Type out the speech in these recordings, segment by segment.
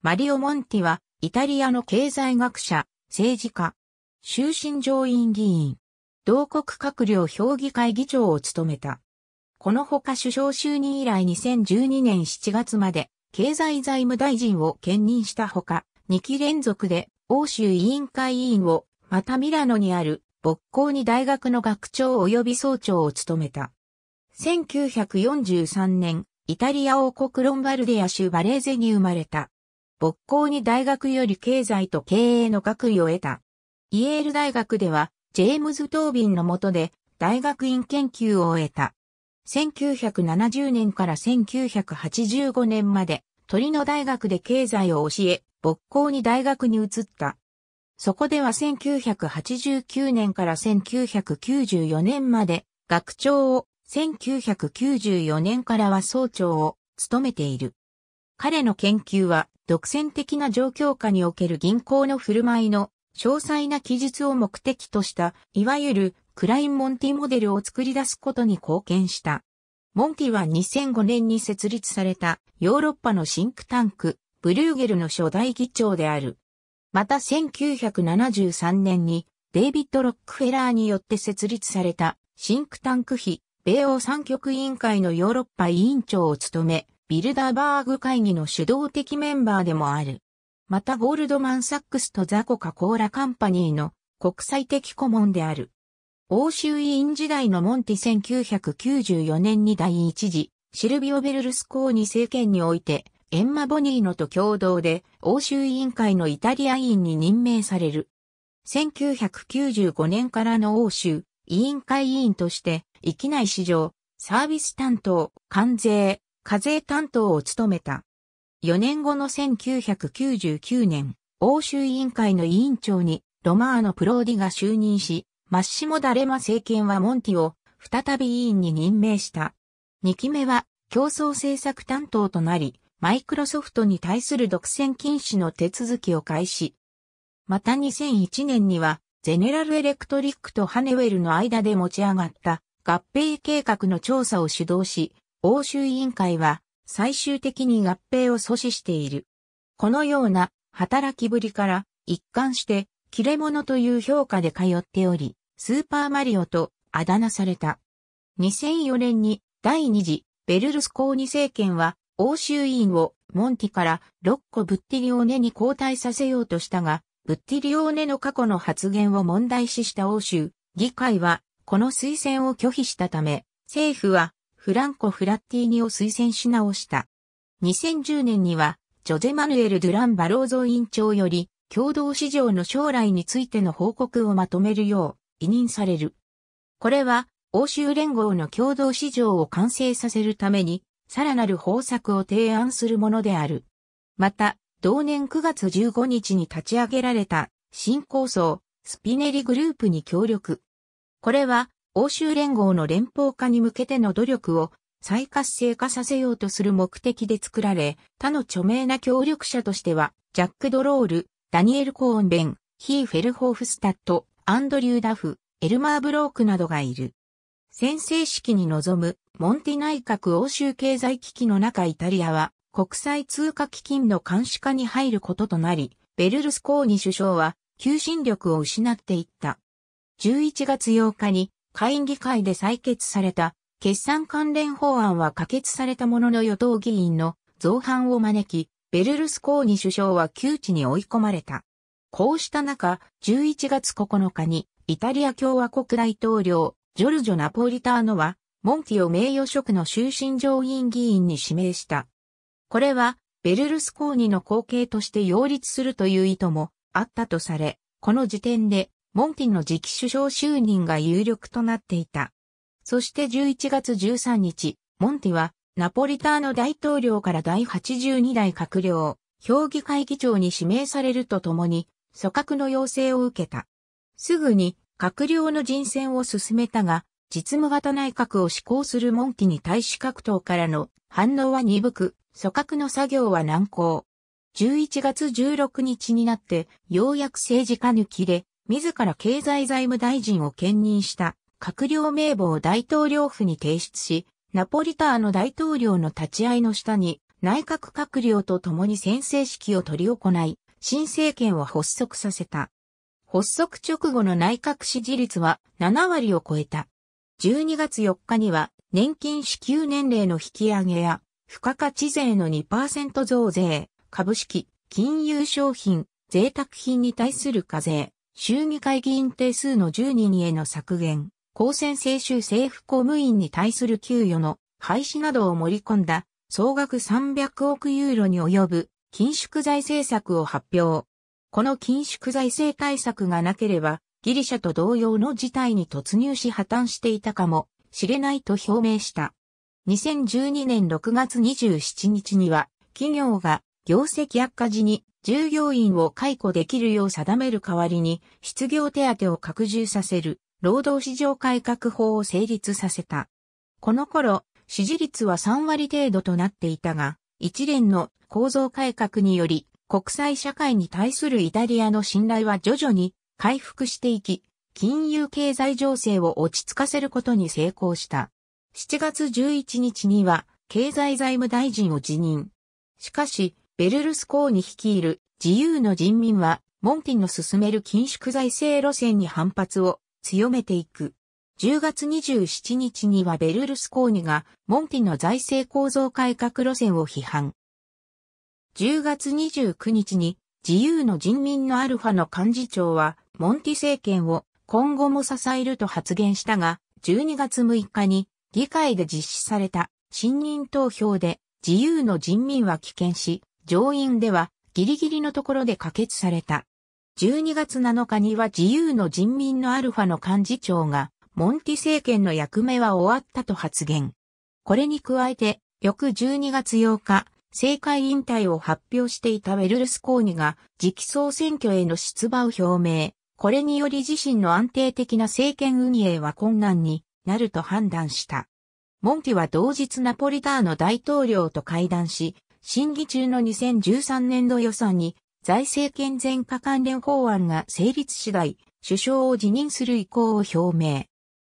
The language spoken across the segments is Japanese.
マリオ・モンティは、イタリアの経済学者、政治家、終身上院議員、同国閣僚評議会議長を務めた。このほか首相就任以来2012年7月まで、経済財務大臣を兼任したほか、2期連続で欧州委員会委員を、またミラノにある、勃興に大学の学長及び総長を務めた。1943年、イタリア王国ロンバルディア州バレーゼに生まれた。勃興に大学より経済と経営の学位を得た。イェール大学では、ジェームズ・トービンの下で、大学院研究を得た。1970年から1985年まで、鳥の大学で経済を教え、勃興に大学に移った。そこでは1989年から1994年まで、学長を、1994年からは総長を務めている。彼の研究は独占的な状況下における銀行の振る舞いの詳細な記述を目的とした、いわゆるクライン・モンティモデルを作り出すことに貢献した。モンティは2005年に設立されたヨーロッパのシンクタンク、ブルーゲルの初代議長である。また1973年にデイビッド・ロックフェラーによって設立されたシンクタンク費、米欧三極委員会のヨーロッパ委員長を務め、ビルダーバーグ会議の主導的メンバーでもある。またゴールドマンサックスとザコカ・コーラカンパニーの国際的顧問である。欧州委員時代のモンティ1994年に第一次、シルビオ・ベルルスコーニ政権において、エンマ・ボニーノと共同で欧州委員会のイタリア委員に任命される。1995年からの欧州委員会委員として、域内市場、サービス担当、関税、課税担当を務めた。4年後の1999年、欧州委員会の委員長にロマーノ・プローディが就任し、マッシモ・ダレマ政権はモンティを再び委員に任命した。2期目は競争政策担当となり、マイクロソフトに対する独占禁止の手続きを開始。また2001年には、ゼネラルエレクトリックとハネウェルの間で持ち上がった合併計画の調査を主導し、欧州委員会は最終的に合併を阻止している。このような働きぶりから一貫して切れ者という評価で通っており、スーパーマリオとあだ名された。2004年に第2次ベルルスコーニ政権は欧州委員をモンティから6個ブッティリオーネに交代させようとしたが、ブッティリオーネの過去の発言を問題視した欧州議会はこの推薦を拒否したため、政府はフランコ・フラッティーニを推薦し直した。2010年には、ジョゼ・マヌエル・ドゥラン・バローゾ委員長より、共同市場の将来についての報告をまとめるよう、委任される。これは、欧州連合の共同市場を完成させるために、さらなる方策を提案するものである。また、同年9月15日に立ち上げられた新構想、スピネリグループに協力。これは欧州連合の連邦化に向けての努力を再活性化させようとする目的で作られ、他の著名な協力者としては、ジャック・ドロール、ダニエル・コーンベン、ヒー・フェルホーフスタット、アンドリュー・ダフ、エルマー・ブロークなどがいる。先制式に臨むモンティ内閣欧州経済危機の中イタリアは国際通貨基金の監視下に入ることとなり、ベルルスコーニ首相は求心力を失っていった。11月8日に会議会で採決された決算関連法案は可決されたものの与党議員の造反を招き、ベルルスコーニ首相は窮地に追い込まれた。こうした中、11月9日にイタリア共和国大統領ジョルジョ・ナポリターノは、モンティオ名誉職の終身上院議員に指名した。これは、ベルルスコーニの後継として擁立するという意図もあったとされ、この時点でモンティの次期首相就任が有力となっていた。そして11月13日、モンティはナポリターの大統領から第82代閣僚、評議会議長に指名されるとともに、組閣の要請を受けた。すぐに閣僚の人選を進めたが、実務型内閣を施行するモンティに対し各党からの反応は鈍く、組閣の作業は難航。11月16日になって、ようやく政治家抜きで、自ら経済財務大臣を兼任した閣僚名簿を大統領府に提出し、ナポリターの大統領の立ち会いの下に内閣閣僚と共に宣誓式を取り行い、新政権を発足させた。発足直後の内閣支持率は7割を超えた。12月4日には年金支給年齢の引き上げや、付加価値税の2%増税、株式、金融商品、贅沢品に対する課税、衆議会議員定数の10人への削減、公選政州政府公務員に対する給与の廃止などを盛り込んだ総額300億ユーロに及ぶ緊縮財政策を発表。この緊縮財政対策がなければ、ギリシャと同様の事態に突入し破綻していたかもしれないと表明した。2012年6月27日には、企業が業績悪化時に従業員を解雇できるよう定める代わりに、失業手当を拡充させる、労働市場改革法を成立させた。この頃、支持率は3割程度となっていたが、一連の構造改革により、国際社会に対するイタリアの信頼は徐々に回復していき、金融経済情勢を落ち着かせることに成功した。7月11日には、経済財務大臣を辞任。しかし、ベルルスコーニ率いる自由の人民は、モンティの進める緊縮財政路線に反発を強めていく。10月27日にはベルルスコーニがモンティの財政構造改革路線を批判。10月29日に自由の人民のアルファの幹事長はモンティ政権を今後も支えると発言したが、12月6日に議会で実施された信任投票で自由の人民は棄権し、上院ではギリギリのところで可決された。12月7日には自由の人民のアルファの幹事長が、モンティ政権の役目は終わったと発言。これに加えて、翌12月8日、政界引退を発表していたベルルスコーニが、直期総選挙への出馬を表明。これにより自身の安定的な政権運営は困難になると判断した。モンティは同日ナポリターノ大統領と会談し、審議中の2013年度予算に財政健全化関連法案が成立次第、首相を辞任する意向を表明。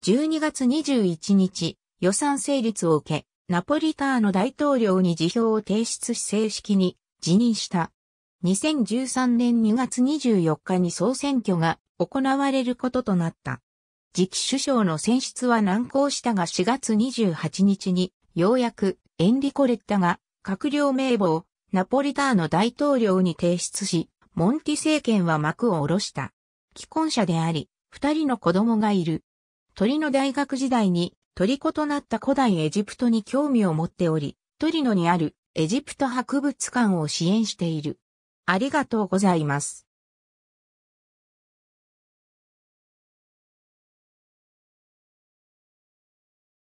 12月21日、予算成立を受け、ナポリターの大統領に辞表を提出し正式に辞任した。2013年2月24日に総選挙が行われることとなった。次期首相の選出は難航したが4月28日にようやくエンリコレッタが閣僚名簿をナポリターノ大統領に提出し、モンティ政権は幕を下ろした。既婚者であり、二人の子供がいる。トリノ大学時代に、トリコとなった古代エジプトに興味を持っており、トリノにあるエジプト博物館を支援している。ありがとうございます。